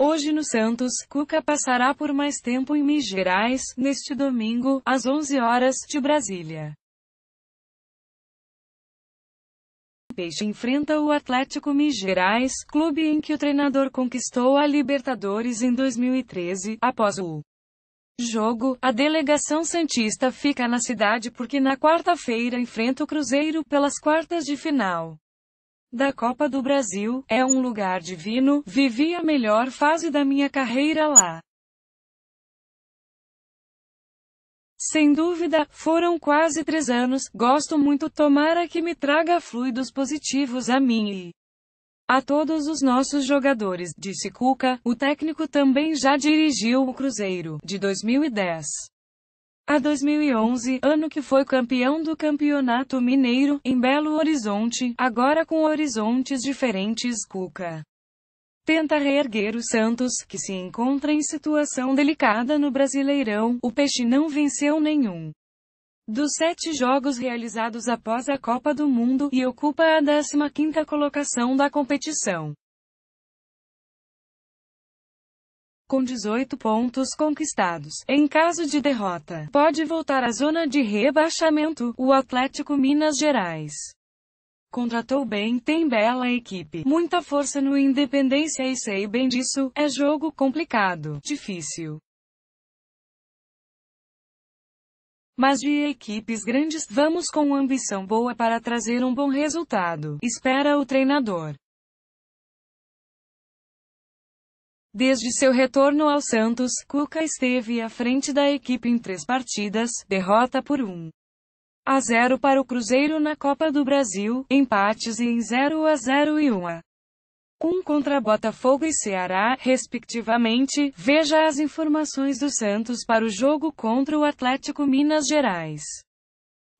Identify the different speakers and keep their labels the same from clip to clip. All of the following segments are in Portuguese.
Speaker 1: Hoje no Santos, Cuca passará por mais tempo em Minas Gerais, neste domingo, às 11 horas, de Brasília. Peixe enfrenta o Atlético Minas Gerais, clube em que o treinador conquistou a Libertadores em 2013, após o jogo, a delegação Santista fica na cidade porque na quarta-feira enfrenta o Cruzeiro pelas quartas de final da Copa do Brasil, é um lugar divino, vivi a melhor fase da minha carreira lá. Sem dúvida, foram quase três anos, gosto muito tomara que me traga fluidos positivos a mim e a todos os nossos jogadores, disse Cuca, o técnico também já dirigiu o Cruzeiro, de 2010 a 2011, ano que foi campeão do Campeonato Mineiro, em Belo Horizonte, agora com horizontes diferentes Cuca. Tenta reerguer o Santos, que se encontra em situação delicada no Brasileirão, o Peixe não venceu nenhum. Dos sete jogos realizados após a Copa do Mundo, e ocupa a 15ª colocação da competição. com 18 pontos conquistados. Em caso de derrota, pode voltar à zona de rebaixamento. O Atlético Minas Gerais contratou bem, tem bela equipe, muita força no Independência e sei bem disso. É jogo complicado, difícil. mas de equipes grandes, vamos com ambição boa para trazer um bom resultado, espera o treinador. Desde seu retorno ao Santos, Cuca esteve à frente da equipe em três partidas, derrota por 1 a 0 para o Cruzeiro na Copa do Brasil, empates em 0 a 0 e 1 a 1 contra Botafogo e Ceará, respectivamente. Veja as informações do Santos para o jogo contra o Atlético Minas Gerais.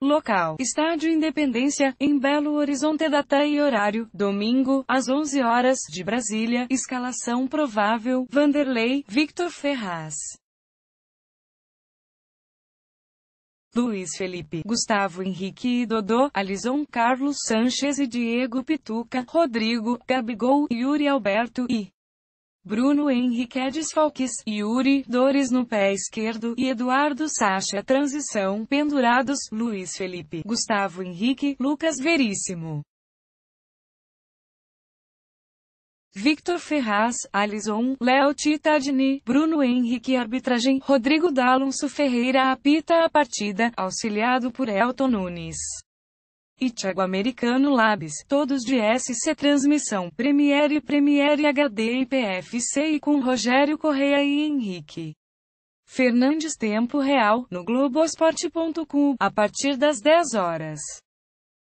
Speaker 1: Local: Estádio Independência, em Belo Horizonte. Data e horário: domingo, às 11 horas de Brasília. Escalação provável: Vanderlei, Victor Ferraz. Luiz Felipe, Gustavo Henrique e Dodô, Alison Carlos Sanchez e Diego Pituca, Rodrigo, Gabigol, Yuri Alberto e Bruno Henrique desfalques, Yuri, Dores no pé esquerdo, e Eduardo Sacha transição, pendurados, Luiz Felipe, Gustavo Henrique, Lucas Veríssimo. Victor Ferraz, alison, Léo Titadini, Bruno Henrique Arbitragem, Rodrigo D'Alonso Ferreira apita a partida, auxiliado por Elton Nunes. Thiago Americano Labs, todos de SC Transmissão, Premiere, Premiere HD e PFC e com Rogério Correia e Henrique. Fernandes Tempo Real, no Globoesporte.com, a partir das 10 horas.